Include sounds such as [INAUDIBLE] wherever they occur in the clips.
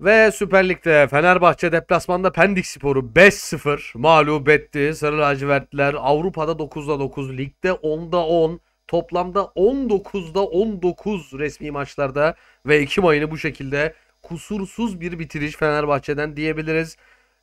Ve Süper Lig'de Fenerbahçe deplasmanda Pendik Spor'u 5-0 mağlup etti. Sarı lacivertler Avrupa'da 9'da 9, ligde 10'da 10, toplamda 19'da 19 resmi maçlarda ve Ekim ayını bu şekilde kusursuz bir bitiriş Fenerbahçe'den diyebiliriz.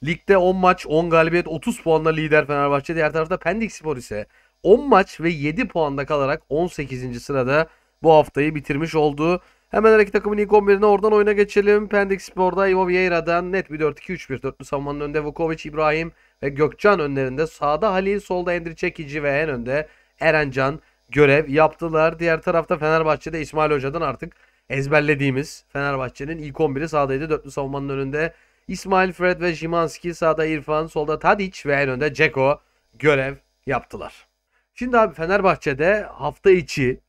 Ligde 10 maç, 10 galibiyet, 30 puanla lider Fenerbahçe. Diğer tarafta Pendik Spor ise 10 maç ve 7 puanda kalarak 18. sırada bu haftayı bitirmiş oldu. Hemen hareket takımın ilk 11'ine oradan oyuna geçelim. Pendik Spor'da Ivo Vieira'dan net bir 4-2-3-1. Dörtlü savunmanın önünde Vukovic, İbrahim ve Gökcan önlerinde. Sağda Halil, solda Endri Çekici ve en önde Erencan görev yaptılar. Diğer tarafta Fenerbahçe'de İsmail Hoca'dan artık ezberlediğimiz Fenerbahçe'nin ilk 11'i sağdaydı. Dörtlü savunmanın önünde İsmail Fred ve Jimanski, sağda İrfan, solda Tadic ve en önde Ceko görev yaptılar. Şimdi abi Fenerbahçe'de hafta içi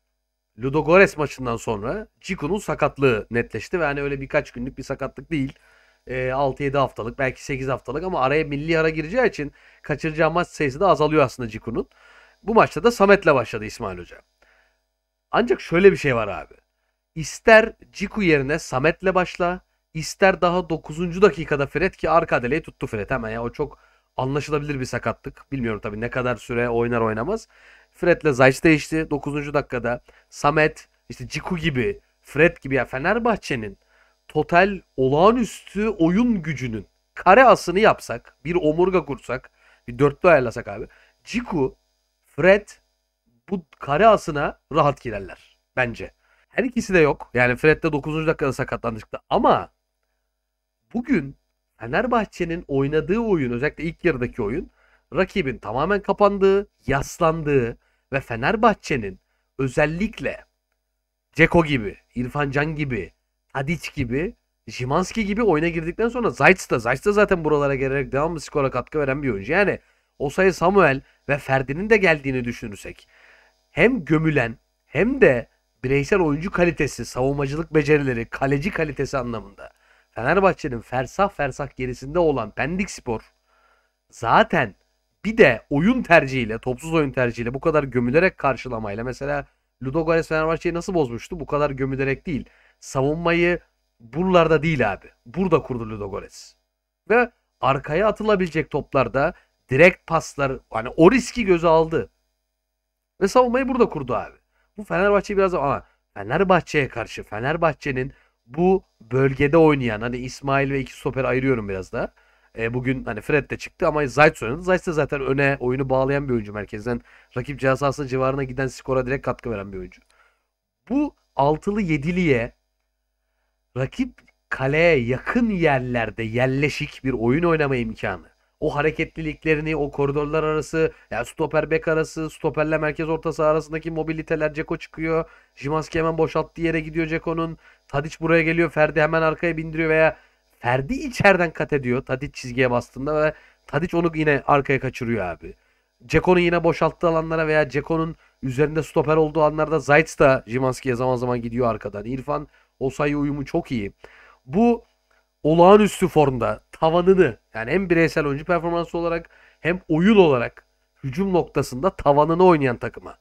Ludogorets maçından sonra Ciku'nun sakatlığı netleşti ve hani öyle birkaç günlük bir sakatlık değil. E, ee, 6-7 haftalık belki 8 haftalık ama araya milli ara gireceği için kaçıracağı maç sayısı da azalıyor aslında Ciku'nun. Bu maçta da Samet'le başladı İsmail Hoca. Ancak şöyle bir şey var abi. İster Ciku yerine Samet'le başla, ister daha 9. dakikada Fred ki arka adeleyi tuttu Fred hemen ya o çok anlaşılabilir bir sakatlık. Bilmiyorum tabii ne kadar süre oynar oynamaz. Fred'le Zayç değişti 9. dakikada. Samet, işte Ciku gibi, Fred gibi ya Fenerbahçe'nin total olağanüstü oyun gücünün kare asını yapsak, bir omurga kursak, bir dörtlü ayarlasak abi. Ciku, Fred bu kare asına rahat girerler bence. Her ikisi de yok. Yani Fred de 9. dakikada sakatlandı çıktı. Ama bugün Fenerbahçe'nin oynadığı oyun özellikle ilk yarıdaki oyun rakibin tamamen kapandığı, yaslandığı, ve Fenerbahçe'nin özellikle Ceko gibi, İrfan Can gibi, Tadic gibi, Jimanski gibi oyuna girdikten sonra Zayt's da, Zayt's da zaten buralara gelerek devamlı skora katkı veren bir oyuncu. Yani Osay Samuel ve Ferdi'nin de geldiğini düşünürsek hem gömülen hem de bireysel oyuncu kalitesi, savunmacılık becerileri, kaleci kalitesi anlamında Fenerbahçe'nin fersah fersah gerisinde olan Pendik Spor zaten bir de oyun tercihiyle, topsuz oyun tercihiyle bu kadar gömülerek karşılamayla mesela Ludo Fenerbahçe'yi nasıl bozmuştu? Bu kadar gömülerek değil. Savunmayı buralarda değil abi. Burada kurdu Ludo Ve arkaya atılabilecek toplarda direkt paslar hani o riski göze aldı. Ve savunmayı burada kurdu abi. Bu Fenerbahçe biraz ama Fenerbahçe'ye karşı Fenerbahçe'nin bu bölgede oynayan hani İsmail ve iki stoper ayırıyorum biraz da. E, bugün hani Fred de çıktı ama Zayt oynadı. Zayt de zaten öne oyunu bağlayan bir oyuncu merkezden. Rakip cihazası civarına giden skora direkt katkı veren bir oyuncu. Bu altılı yediliye rakip kaleye yakın yerlerde yerleşik bir oyun oynama imkanı. O hareketliliklerini, o koridorlar arası, yani stoper bek arası, stoperle merkez ortası arasındaki mobiliteler Ceko çıkıyor. Jimanski hemen boşalttığı yere gidiyor Ceko'nun. Tadic buraya geliyor, Ferdi hemen arkaya bindiriyor veya Ferdi içeriden kat ediyor. Tadic çizgiye bastığında ve Tadic onu yine arkaya kaçırıyor abi. Ceko'nun yine boşalttığı alanlara veya Ceko'nun üzerinde stoper olduğu anlarda Zayt da Jimanski'ye zaman zaman gidiyor arkadan. İrfan o Osayi uyumu çok iyi. Bu olağanüstü formda tavanını yani hem bireysel oyuncu performansı olarak hem oyun olarak hücum noktasında tavanını oynayan takıma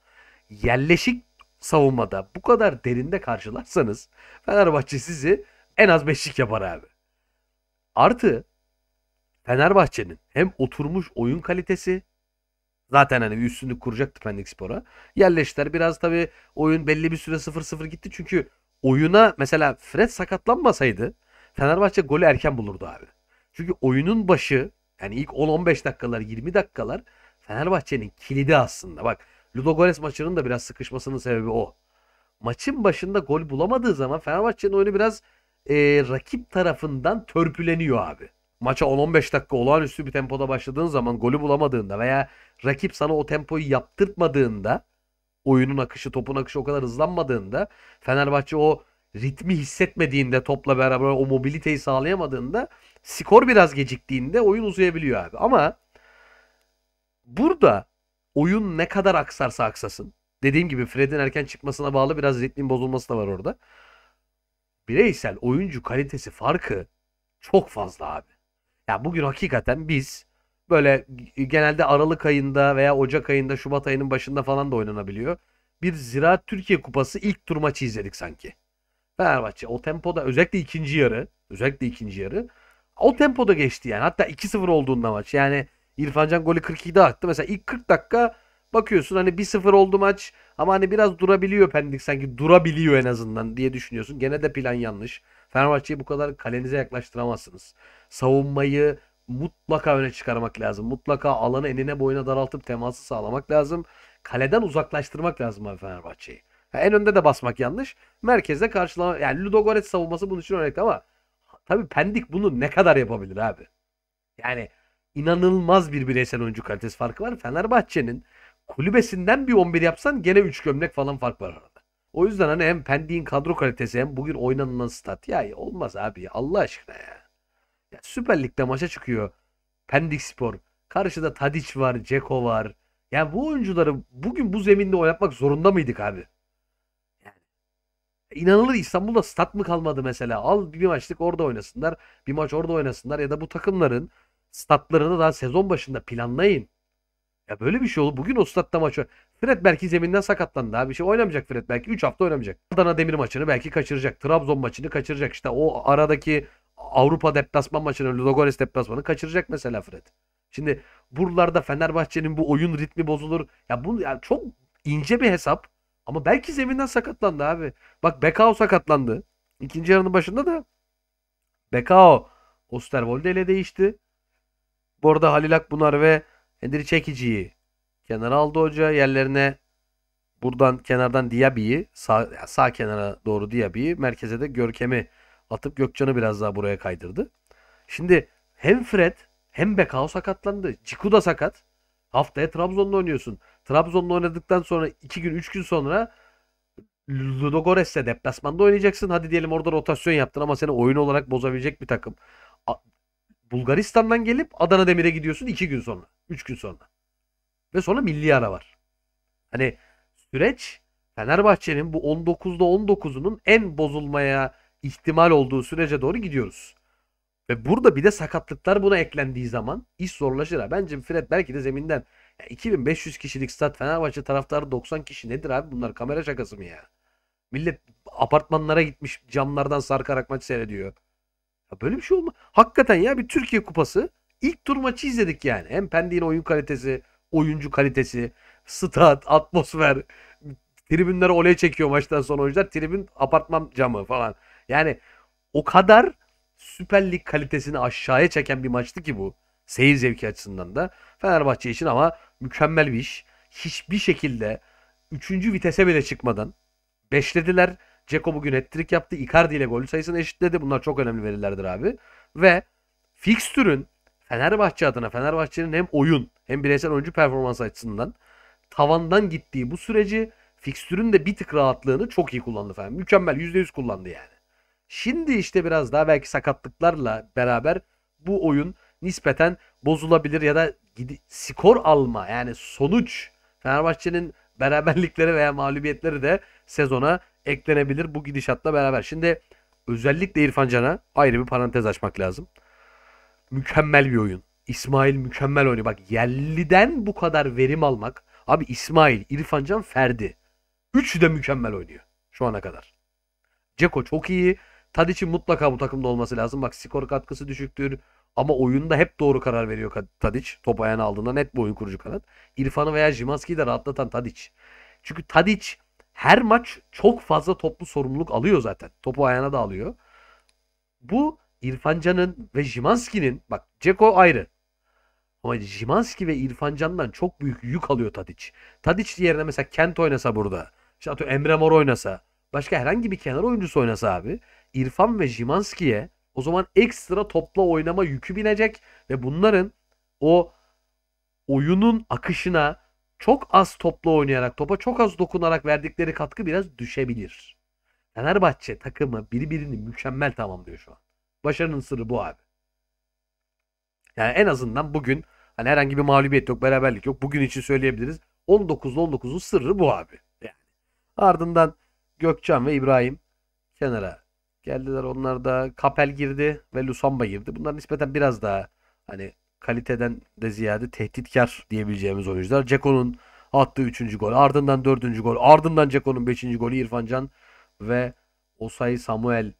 yerleşik savunmada bu kadar derinde karşılarsanız Fenerbahçe sizi en az beşlik yapar abi. Artı Fenerbahçe'nin hem oturmuş oyun kalitesi zaten hani bir üstünlük kuracaktı Pendik Spor'a. Yerleştiler biraz tabii oyun belli bir süre 0-0 gitti çünkü oyuna mesela Fred sakatlanmasaydı Fenerbahçe golü erken bulurdu abi. Çünkü oyunun başı yani ilk 10-15 dakikalar 20 dakikalar Fenerbahçe'nin kilidi aslında. Bak Ludogorets maçının da biraz sıkışmasının sebebi o. Maçın başında gol bulamadığı zaman Fenerbahçe'nin oyunu biraz e, rakip tarafından törpüleniyor abi. Maça 10-15 dakika olağanüstü bir tempoda başladığın zaman golü bulamadığında veya rakip sana o tempoyu yaptırtmadığında oyunun akışı, topun akışı o kadar hızlanmadığında Fenerbahçe o ritmi hissetmediğinde topla beraber o mobiliteyi sağlayamadığında skor biraz geciktiğinde oyun uzayabiliyor abi. Ama burada oyun ne kadar aksarsa aksasın dediğim gibi Fred'in erken çıkmasına bağlı biraz ritmin bozulması da var orada bireysel oyuncu kalitesi farkı çok fazla abi. Yani bugün hakikaten biz böyle genelde Aralık ayında veya Ocak ayında Şubat ayının başında falan da oynanabiliyor. Bir Ziraat Türkiye Kupası ilk tur maçı izledik sanki. Fenerbahçe o tempoda özellikle ikinci yarı özellikle ikinci yarı o tempoda geçti yani. Hatta 2-0 olduğunda maç. Yani İrfancan golü 42'de attı. Mesela ilk 40 dakika Bakıyorsun hani 1-0 oldu maç ama hani biraz durabiliyor Pendik sanki durabiliyor en azından diye düşünüyorsun. Gene de plan yanlış. Fenerbahçe'yi bu kadar kalenize yaklaştıramazsınız. Savunmayı mutlaka öne çıkarmak lazım. Mutlaka alanı enine boyuna daraltıp teması sağlamak lazım. Kaleden uzaklaştırmak lazım abi Fenerbahçe'yi. en önde de basmak yanlış. Merkezde karşılama yani Ludogorets savunması bunun için örnek ama tabii Pendik bunu ne kadar yapabilir abi? Yani inanılmaz bir bireysel oyuncu kalitesi farkı var. Fenerbahçe'nin kulübesinden bir 11 yapsan gene 3 gömlek falan fark var arada. O yüzden hani hem Pendik'in kadro kalitesi hem bugün oynanılan stat ya olmaz abi Allah aşkına ya. ya Süper Lig'de maça çıkıyor Pendik Spor. Karşıda Tadic var, Ceko var. Ya bu oyuncuları bugün bu zeminde oynatmak zorunda mıydık abi? İnanılır İstanbul'da stat mı kalmadı mesela. Al bir maçlık orada oynasınlar. Bir maç orada oynasınlar. Ya da bu takımların statlarını daha sezon başında planlayın. Ya böyle bir şey olur. Bugün Ostat'ta maç var. Fred belki zeminden sakatlandı abi. şey oynamayacak Fred belki. 3 hafta oynamayacak. Adana Demir maçını belki kaçıracak. Trabzon maçını kaçıracak. İşte o aradaki Avrupa deplasman maçını, Ludogorets deplasmanı kaçıracak mesela Fred. Şimdi buralarda Fenerbahçe'nin bu oyun ritmi bozulur. Ya bu ya çok ince bir hesap. Ama belki zeminden sakatlandı abi. Bak Bekao sakatlandı. İkinci yarının başında da Bekao Osterwold ile değişti. Bu arada Halil Akbunar ve Henry Çekici'yi kenara aldı hoca. Yerlerine buradan kenardan Diaby'i sağ, sağ kenara doğru Diaby'i merkeze de Görkem'i atıp Gökcan'ı biraz daha buraya kaydırdı. Şimdi hem Fred hem Bekao sakatlandı. Ciku da sakat. Haftaya Trabzon'da oynuyorsun. Trabzon'da oynadıktan sonra 2 gün 3 gün sonra Ludogores'te deplasmanda oynayacaksın. Hadi diyelim orada rotasyon yaptın ama seni oyun olarak bozabilecek bir takım. Bulgaristan'dan gelip Adana Demir'e gidiyorsun 2 gün sonra. 3 gün sonra. Ve sonra milli ara var. Hani süreç Fenerbahçe'nin bu 19'da 19'unun en bozulmaya ihtimal olduğu sürece doğru gidiyoruz. Ve burada bir de sakatlıklar buna eklendiği zaman iş zorlaşır. Ha. Bence Fred belki de zeminden. Ya 2500 kişilik stat Fenerbahçe taraftarı 90 kişi nedir abi bunlar kamera şakası mı ya? Millet apartmanlara gitmiş camlardan sarkarak maç seyrediyor. Ya böyle bir şey olma. Hakikaten ya bir Türkiye Kupası ilk tur maçı izledik yani. Hem Pendik'in oyun kalitesi, oyuncu kalitesi, stat, atmosfer, tribünler oley çekiyor maçtan sonra oyuncular. Tribün apartman camı falan. Yani o kadar Süper Lig kalitesini aşağıya çeken bir maçtı ki bu. Seyir zevki açısından da. Fenerbahçe için ama mükemmel bir iş. Hiçbir şekilde 3. vitese bile çıkmadan beşlediler Ceko bugün hat yaptı. Icardi ile gol sayısını eşitledi. Bunlar çok önemli verilerdir abi. Ve fikstürün Fenerbahçe adına Fenerbahçe'nin hem oyun hem bireysel oyuncu performansı açısından tavandan gittiği bu süreci fikstürün de bir tık rahatlığını çok iyi kullandı falan. Mükemmel %100 kullandı yani. Şimdi işte biraz daha belki sakatlıklarla beraber bu oyun nispeten bozulabilir ya da skor alma yani sonuç Fenerbahçe'nin beraberlikleri veya mağlubiyetleri de sezona eklenebilir bu gidişatla beraber. Şimdi özellikle İrfan Can'a ayrı bir parantez açmak lazım. Mükemmel bir oyun. İsmail mükemmel oynuyor. Bak yerliden bu kadar verim almak. Abi İsmail, İrfan Can, Ferdi. Üçü de mükemmel oynuyor şu ana kadar. Ceko çok iyi. Tadic'in mutlaka bu takımda olması lazım. Bak skor katkısı düşüktür. Ama oyunda hep doğru karar veriyor Tadic. Top ayağına aldığında net bir oyun kurucu kanat. İrfan'ı veya Jimanski'yi de rahatlatan Tadic. Çünkü Tadic her maç çok fazla toplu sorumluluk alıyor zaten. Topu ayağına da alıyor. Bu İrfancan'ın ve Jimanski'nin bak Ceko ayrı. Ama Jimanski ve İrfancan'dan çok büyük yük alıyor Tadic. Tadic yerine mesela Kent oynasa burada. İşte atıyorum Emre Mor oynasa. Başka herhangi bir kenar oyuncusu oynasa abi. İrfan ve Jimanski'ye o zaman ekstra topla oynama yükü binecek ve bunların o oyunun akışına çok az topla oynayarak, topa çok az dokunarak verdikleri katkı biraz düşebilir. Fenerbahçe takımı birbirini mükemmel tamamlıyor şu an. Başarının sırrı bu abi. Yani en azından bugün hani herhangi bir mağlubiyet yok, beraberlik yok. Bugün için söyleyebiliriz. 19'lu 19'un sırrı bu abi. Yani. Ardından Gökçen ve İbrahim kenara geldiler. Onlar da Kapel girdi ve Lusamba girdi. Bunlar nispeten biraz daha hani kaliteden de ziyade tehditkar diyebileceğimiz oyuncular. Ceko'nun attığı 3. gol, ardından 4. gol, ardından Ceko'nun 5. golü İrfan Can ve Osay Samuel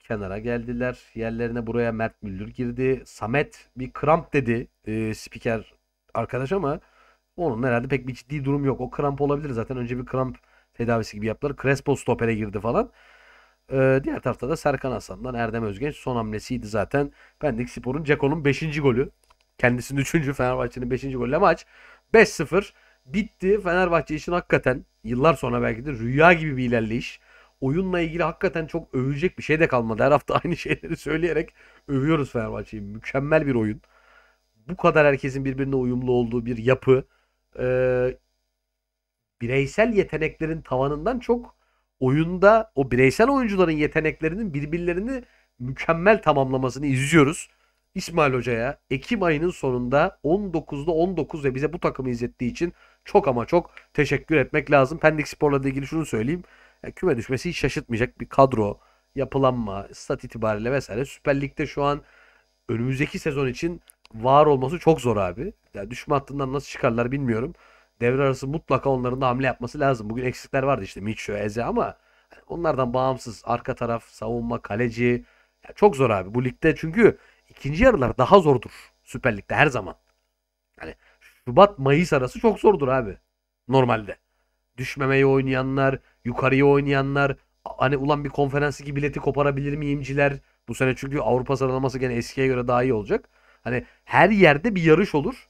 kenara geldiler. Yerlerine buraya Mert Müldür girdi. Samet bir kramp dedi e, spiker arkadaş ama onun herhalde pek bir ciddi durum yok. O kramp olabilir zaten. Önce bir kramp tedavisi gibi yaptılar. Crespo stopere girdi falan. Ee, diğer tarafta da Serkan Aslan'dan Erdem Özgenç son hamlesiydi zaten. Pendik Spor'un Ceko'nun 5. golü. Kendisinin 3. Fenerbahçe'nin 5. golüyle maç 5-0 bitti. Fenerbahçe için hakikaten yıllar sonra belki de rüya gibi bir ilerleyiş. Oyunla ilgili hakikaten çok övülecek bir şey de kalmadı. Her hafta [LAUGHS] aynı şeyleri söyleyerek övüyoruz Fenerbahçe'yi. Mükemmel bir oyun. Bu kadar herkesin birbirine uyumlu olduğu bir yapı. Ee, bireysel yeteneklerin tavanından çok oyunda o bireysel oyuncuların yeteneklerinin birbirlerini mükemmel tamamlamasını izliyoruz. İsmail Hoca'ya Ekim ayının sonunda 19'da 19 ve bize bu takımı izlettiği için çok ama çok teşekkür etmek lazım. Pendik Spor'la ilgili şunu söyleyeyim. Yani küme düşmesi hiç şaşırtmayacak bir kadro, yapılanma, stat itibariyle vesaire. Süper Lig'de şu an önümüzdeki sezon için var olması çok zor abi. Yani düşme hattından nasıl çıkarlar bilmiyorum. Devre arası mutlaka onların da hamle yapması lazım. Bugün eksikler vardı işte Micho, Eze ama onlardan bağımsız arka taraf, savunma, kaleci. Yani çok zor abi bu ligde çünkü ikinci yarılar daha zordur Süper Lig'de her zaman. yani Şubat Mayıs arası çok zordur abi normalde. Düşmemeyi oynayanlar, yukarıya oynayanlar, hani ulan bir konferanstaki bileti koparabilir miyimciler. Bu sene çünkü Avrupa sıralaması gene eskiye göre daha iyi olacak. Hani her yerde bir yarış olur.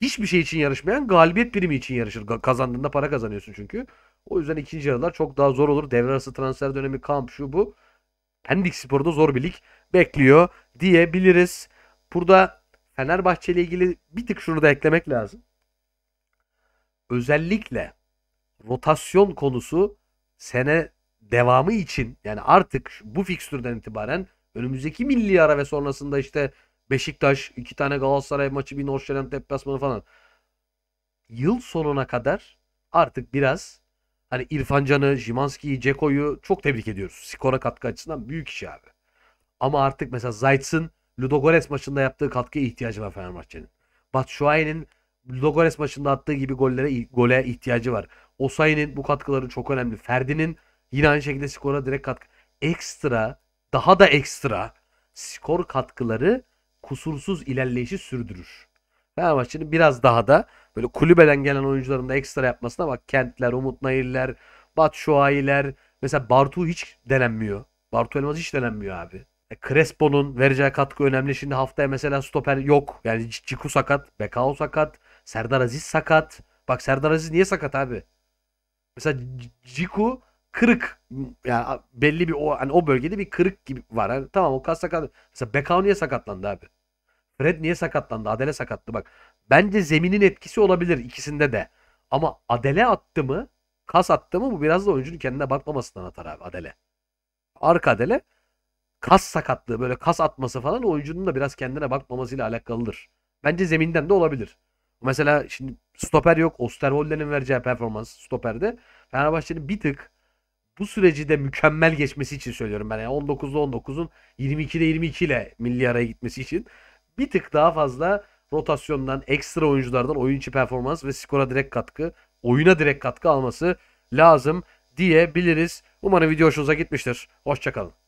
Hiçbir şey için yarışmayan galibiyet birimi için yarışır. Kazandığında para kazanıyorsun çünkü. O yüzden ikinci yarılar çok daha zor olur. Devre arası transfer dönemi kamp şu bu. Pendik Spor'da zor bir lig bekliyor diyebiliriz. Burada Fenerbahçe ile ilgili bir tık şunu da eklemek lazım. Özellikle rotasyon konusu sene devamı için yani artık bu fikstürden itibaren önümüzdeki milli ara ve sonrasında işte Beşiktaş, iki tane Galatasaray maçı, bir Norşelen deplasmanı falan. Yıl sonuna kadar artık biraz Hani İrfan Can'ı, Jimanski'yi, Ceko'yu çok tebrik ediyoruz. Skora katkı açısından büyük iş abi. Ama artık mesela Zayt'sın Ludogorets maçında yaptığı katkıya ihtiyacı var Fenerbahçe'nin. Batshuayi'nin Ludogorets maçında attığı gibi gollere gole ihtiyacı var. Osayi'nin bu katkıları çok önemli. Ferdi'nin yine aynı şekilde skora direkt katkı. Ekstra, daha da ekstra skor katkıları kusursuz ilerleyişi sürdürür. Fenerbahçe'nin biraz daha da böyle kulübeden gelen oyuncuların da ekstra yapmasına bak Kentler, Umut nayiller Batu Şuayiler. Mesela Bartu hiç denenmiyor. Bartu Elmas hiç denenmiyor abi. E, Crespo'nun vereceği katkı önemli. Şimdi haftaya mesela stoper yok. Yani Ciku sakat, Bekao sakat, Serdar Aziz sakat. Bak Serdar Aziz niye sakat abi? Mesela Ciku kırık yani belli bir o hani o bölgede bir kırık gibi var. Yani tamam o kas sakat. Mesela Bekao niye sakatlandı abi? Fred niye sakatlandı? Adele sakattı bak. Bence zeminin etkisi olabilir ikisinde de. Ama Adele attı mı kas attı mı bu biraz da oyuncunun kendine bakmamasından atar abi Adele. Arka Adele kas sakatlığı böyle kas atması falan oyuncunun da biraz kendine bakmamasıyla alakalıdır. Bence zeminden de olabilir. Mesela şimdi stoper yok. Osterholder'in vereceği performans stoperde. Fenerbahçe'nin bir tık bu süreci de mükemmel geçmesi için söylüyorum ben. Yani 19'da 19'un 22'de 22 ile milli araya gitmesi için bir tık daha fazla rotasyondan, ekstra oyunculardan oyun içi performans ve skora direkt katkı, oyuna direkt katkı alması lazım diyebiliriz. Umarım video hoşunuza gitmiştir. Hoşçakalın.